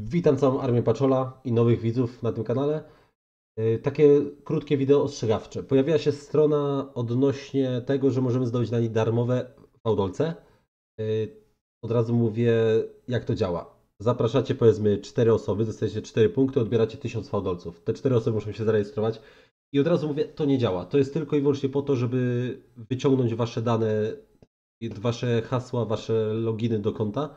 Witam całą armię Paczola i nowych widzów na tym kanale. Y, takie krótkie wideo ostrzegawcze. Pojawiła się strona odnośnie tego, że możemy zdobyć na niej darmowe fałdolce. Y, od razu mówię, jak to działa. Zapraszacie powiedzmy 4 osoby, dostajecie 4 punkty, odbieracie 1000 fałdolców. Te 4 osoby muszą się zarejestrować. I od razu mówię, to nie działa. To jest tylko i wyłącznie po to, żeby wyciągnąć wasze dane, wasze hasła, wasze loginy do konta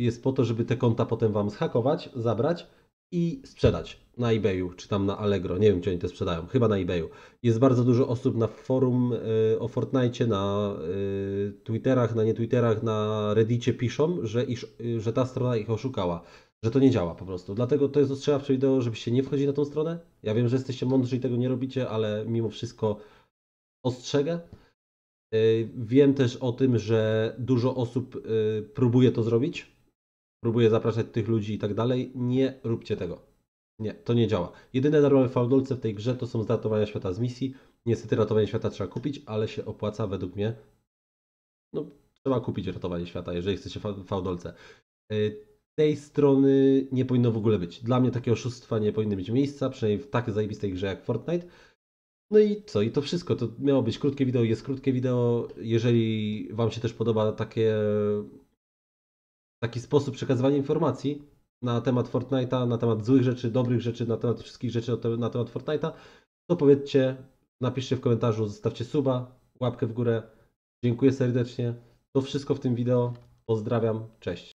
jest po to, żeby te konta potem Wam zhakować, zabrać i sprzedać na eBayu czy tam na Allegro. Nie wiem, gdzie oni to sprzedają, chyba na eBayu. Jest bardzo dużo osób na forum e, o Fortnite, na e, Twitterach, na nie Twitterach, na Reddicie piszą, że, iż, e, że ta strona ich oszukała. Że to nie działa po prostu. Dlatego to jest ostrzegawcze wideo, żebyście nie wchodzili na tą stronę. Ja wiem, że jesteście mądrzy i tego nie robicie, ale mimo wszystko ostrzegę. Wiem też o tym, że dużo osób próbuje to zrobić, próbuje zapraszać tych ludzi i tak dalej. Nie róbcie tego. Nie, to nie działa. Jedyne darmowe fałdolce w tej grze to są z ratowania świata z misji. Niestety ratowanie świata trzeba kupić, ale się opłaca według mnie. No, trzeba kupić ratowanie świata, jeżeli chcecie fałdolce. E, tej strony nie powinno w ogóle być. Dla mnie takie oszustwa nie powinny mieć miejsca, przynajmniej w tak zajebistej grze jak Fortnite. No i co? I to wszystko. To miało być krótkie wideo, jest krótkie wideo. Jeżeli Wam się też podoba takie taki sposób przekazywania informacji na temat Fortnite'a, na temat złych rzeczy, dobrych rzeczy, na temat wszystkich rzeczy na temat Fortnite'a, to powiedzcie, napiszcie w komentarzu, zostawcie suba, łapkę w górę. Dziękuję serdecznie. To wszystko w tym wideo. Pozdrawiam, cześć.